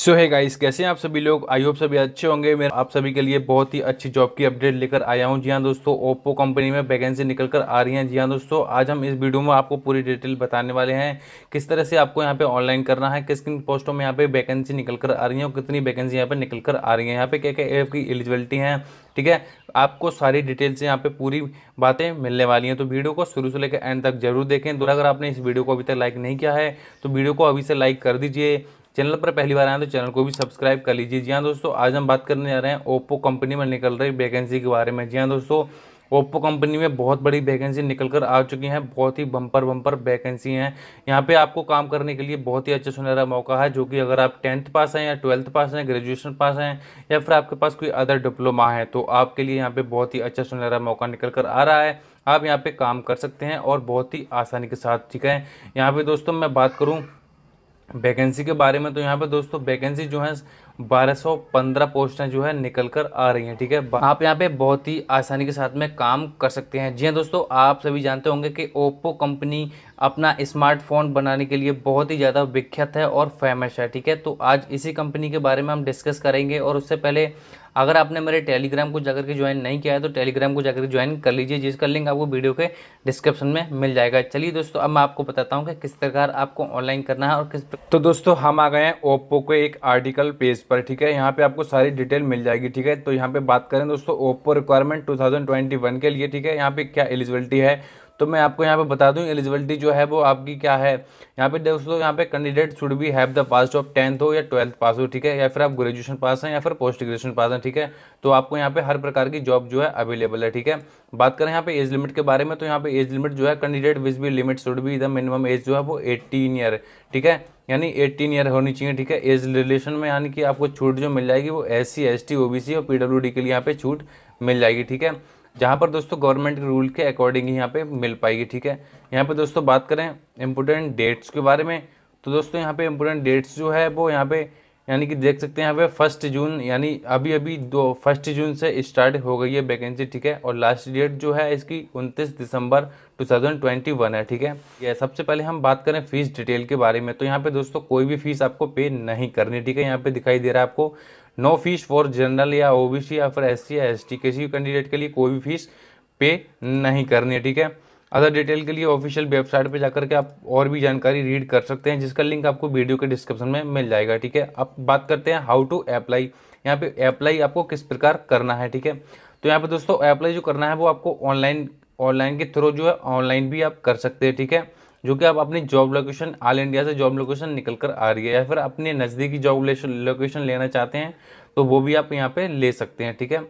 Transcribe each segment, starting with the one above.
सो है गाइस कैसे हैं आप सभी लोग आई होप सभी अच्छे होंगे मैं आप सभी के लिए बहुत ही अच्छी जॉब की अपडेट लेकर आया हूं जी हाँ दोस्तों ओप्पो कंपनी में वैकेंसी निकल कर आ रही हैं जी हाँ दोस्तों आज हम इस वीडियो में आपको पूरी डिटेल बताने वाले हैं किस तरह से आपको यहाँ पे ऑनलाइन करना है किस किन पोस्टों में यहाँ पर वैकेंसी निकल कर आ रही है और कितनी वैकेंसी यहाँ पर निकल कर आ रही है यहाँ पर क्या क्या की एलिजिबिलिटी है ठीक है आपको सारी डिटेल्स यहाँ पे पूरी बातें मिलने वाली हैं तो वीडियो को शुरू से लेकर एंड तक जरूर देखें तो अगर आपने इस वीडियो को अभी तक लाइक नहीं किया है तो वीडियो को अभी से लाइक कर दीजिए चैनल पर पहली बार आए तो चैनल को भी सब्सक्राइब कर लीजिए जी हाँ दोस्तों आज हम बात करने जा रहे हैं ओप्पो कंपनी में निकल रही वैकेंसी के बारे में जी हाँ दोस्तों ओप्पो कंपनी में बहुत बड़ी वैकेंसी निकल कर आ चुकी हैं बहुत ही बम्पर बम्पर वैकेंसी हैं यहाँ पे आपको काम करने के लिए बहुत ही अच्छा सुनहरा मौका है जो कि अगर आप टेंथ पास हैं या ट्वेल्थ पास हैं ग्रेजुएशन पास हैं या फिर आपके पास कोई अदर डिप्लोमा है तो आपके लिए यहाँ पे बहुत ही अच्छा सुनहरा मौका निकल कर आ रहा है आप यहाँ पर काम कर सकते हैं और बहुत ही आसानी के साथ ठीक है यहाँ पर दोस्तों मैं बात करूँ वैकेंसी के बारे में तो यहाँ पे दोस्तों वैकेंसी जो है 1215 पोस्टें जो है निकल कर आ रही हैं ठीक है आप यहाँ पे बहुत ही आसानी के साथ में काम कर सकते हैं जी हाँ दोस्तों आप सभी जानते होंगे कि ओप्पो कंपनी अपना स्मार्टफोन बनाने के लिए बहुत ही ज़्यादा विख्यात है और फेमस है ठीक है तो आज इसी कंपनी के बारे में हम डिस्कस करेंगे और उससे पहले अगर आपने मेरे टेलीग्राम को जाकर के ज्वाइन नहीं किया है तो टेलीग्राम को जाकर के ज्वाइन कर लीजिए जिसका लिंक आपको वीडियो के डिस्क्रिप्शन में मिल जाएगा चलिए दोस्तों अब मैं आपको बताता हूँ कि किस प्रकार आपको ऑनलाइन करना है और किस प्रकार तो दोस्तों हम आ गए हैं ओप्पो के एक आर्टिकल पेज पर ठीक है यहाँ पे आपको सारी डिटेल मिल जाएगी ठीक है तो यहाँ पे बात करें दोस्तों ओप्पो रिक्वायरमेंट टू के लिए ठीक है यहाँ पे क्या एलिजिबिलिटी है तो मैं आपको यहाँ पे बता दूँ एलिजिबिलिटी जो है वो आपकी क्या है यहाँ पे दोस्तों यहाँ पे कैंडिडेट शुड भी have the pass of tenth हो या ट्वेल्थ पास हो ठीक है या फिर आप ग्रेजुएशन पास हैं या फिर पोस्ट ग्रेजुएशन पास हैं ठीक है तो आपको यहाँ पे हर प्रकार की जॉब जो है अवेलेबल है ठीक है बात करें यहाँ पे एज लिमिट के बारे में तो यहाँ पे एज लिमिट जो है कैंडिडेट विज भी लिमिट शुड भी द मिनिमम एज जो है वो एट्टीन ईयर ठीक है यानी एट्टीन ईयर होनी चाहिए ठीक है एज रिलेशन में यानी कि आपको छूट जो मिल जाएगी वो S C S T O B C और पी डब्ल्यू डी के लिए यहाँ पे छूट मिल जाएगी ठीक है जहाँ पर दोस्तों गवर्नमेंट के रूल के अकॉर्डिंग ही यहाँ पे मिल पाएगी ठीक है यहाँ पे दोस्तों बात करें इम्पोर्टेंट डेट्स के बारे में तो दोस्तों यहाँ पे इम्पोर्टेंट डेट्स जो है वो यहाँ पे यानी कि देख सकते हैं यहाँ पे फर्स्ट जून यानी अभी अभी दो फर्स्ट जून से स्टार्ट हो गई है वैकेंसी ठीक है और लास्ट डेट जो है इसकी उनतीस दिसंबर 2021 है ठीक है ये सबसे पहले हम बात करें फीस डिटेल के बारे में तो यहाँ पे दोस्तों कोई भी फीस आपको पे नहीं करनी ठीक है यहाँ पे दिखाई दे रहा है आपको नो फीस फॉर जनरल या ओ या फिर सी या एसटी किसी कैंडिडेट के लिए कोई भी फीस पे नहीं करनी है ठीक है अदर डिटेल के लिए ऑफिशियल वेबसाइट पर जाकर के आप और भी जानकारी रीड कर सकते हैं जिसका लिंक आपको वीडियो के डिस्क्रिप्शन में मिल जाएगा ठीक है अब बात करते हैं हाउ टू अप्लाई यहाँ पे अप्लाई आपको किस प्रकार करना है ठीक है तो यहाँ पे दोस्तों अप्लाई जो करना है वो आपको ऑनलाइन ऑनलाइन के थ्रू जो है ऑनलाइन भी आप कर सकते हैं ठीक है जो कि आप अपनी जॉब लोकेशन ऑल इंडिया से जॉब लोकेशन निकल कर आ रही है या फिर अपने नज़दीकी जॉब लोकेशन लेना चाहते हैं तो वो भी आप यहाँ पे ले सकते हैं ठीक है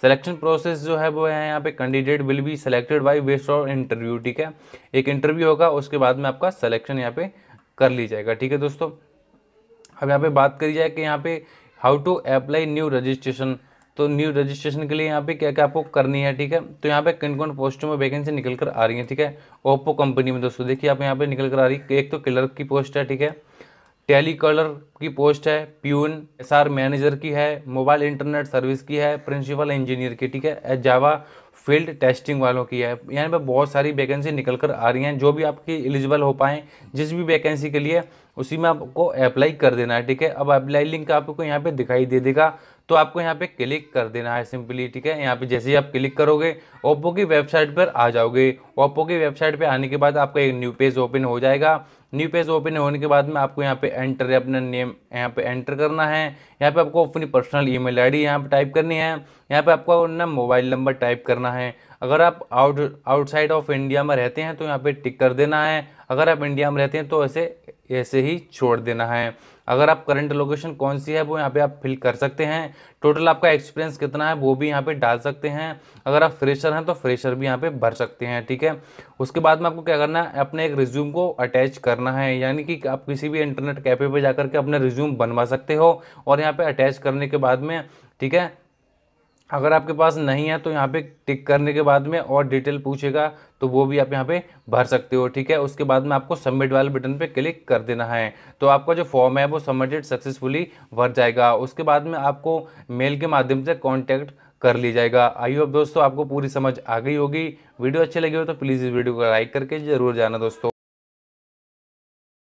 सिलेक्शन प्रोसेस जो है वो है यहाँ पे candidate will be selected by based on interview ठीक है एक इंटरव्यू होगा उसके बाद में आपका सिलेक्शन यहाँ पे कर ली जाएगा ठीक है दोस्तों अब यहाँ पे बात करी जाए कि यहाँ पे how to apply new registration तो न्यू रजिस्ट्रेशन के लिए यहाँ पे क्या क्या आपको करनी है ठीक है तो यहाँ पे किन कौन पोस्टों में वैकेंसी निकल कर आ रही है ठीक है ओप्पो कंपनी में दोस्तों देखिए आप यहाँ पे निकल कर आ रही है एक तो क्लर्क की पोस्ट है ठीक है टेली कलर की पोस्ट है प्यून एस आर मैनेजर की है मोबाइल इंटरनेट सर्विस की है प्रिंसिपल इंजीनियर की ठीक है जावा फील्ड टेस्टिंग वालों की है यहाँ पर बहुत सारी वैकेंसी निकल कर आ रही हैं जो भी आपकी एलिजिबल हो पाएँ जिस भी वैकेंसी के लिए उसी में आपको अप्लाई कर देना है ठीक है अब अप्लाई लिंक आपको यहाँ पे दिखाई दे देगा तो आपको यहाँ पे क्लिक कर देना है सिंपली ठीक है यहाँ पे जैसे ही आप क्लिक करोगे ओप्पो की वेबसाइट पर आ जाओगे ओप्पो की वेबसाइट पे आने के बाद आपका एक न्यू पेज ओपन हो जाएगा न्यू पेज ओपन होने के बाद में आपको यहाँ पे एंटर अपना नेम यहाँ पे एंटर करना है यहाँ पे आपको अपनी पर्सनल ईमेल आईडी यहाँ पे टाइप करनी है यहाँ पे आपको अपना मोबाइल नंबर टाइप करना है अगर आप आउट आउटसाइड ऑफ इंडिया में रहते हैं तो यहाँ पे टिक कर देना है अगर आप इंडिया में रहते हैं तो ऐसे ऐसे ही छोड़ देना है अगर आप करंट लोकेशन कौन सी है वो यहाँ पे आप फिल कर सकते हैं टोटल आपका एक्सपीरियंस कितना है वो भी यहाँ पे डाल सकते हैं अगर आप फ्रेशर हैं तो फ्रेशर भी यहाँ पे भर सकते हैं ठीक है उसके बाद में आपको क्या करना है अपने एक रिज्यूम को अटैच करना है यानी कि आप किसी भी इंटरनेट कैफे पर जा के अपने रिज्यूम बनवा सकते हो और यहाँ पर अटैच करने के बाद में ठीक है अगर आपके पास नहीं है तो यहाँ पे टिक करने के बाद में और डिटेल पूछेगा तो वो भी आप यहाँ पे भर सकते हो ठीक है उसके बाद में आपको सबमिट वाले बटन पे क्लिक कर देना है तो आपका जो फॉर्म है वो सबमिटेड सक्सेसफुली भर जाएगा उसके बाद में आपको मेल के माध्यम से कॉन्टैक्ट कर लिया जाएगा आई होप दोस्तों आपको पूरी समझ आ गई होगी वीडियो अच्छी लगी हो तो प्लीज़ इस वीडियो को लाइक करके जरूर जाना दोस्तों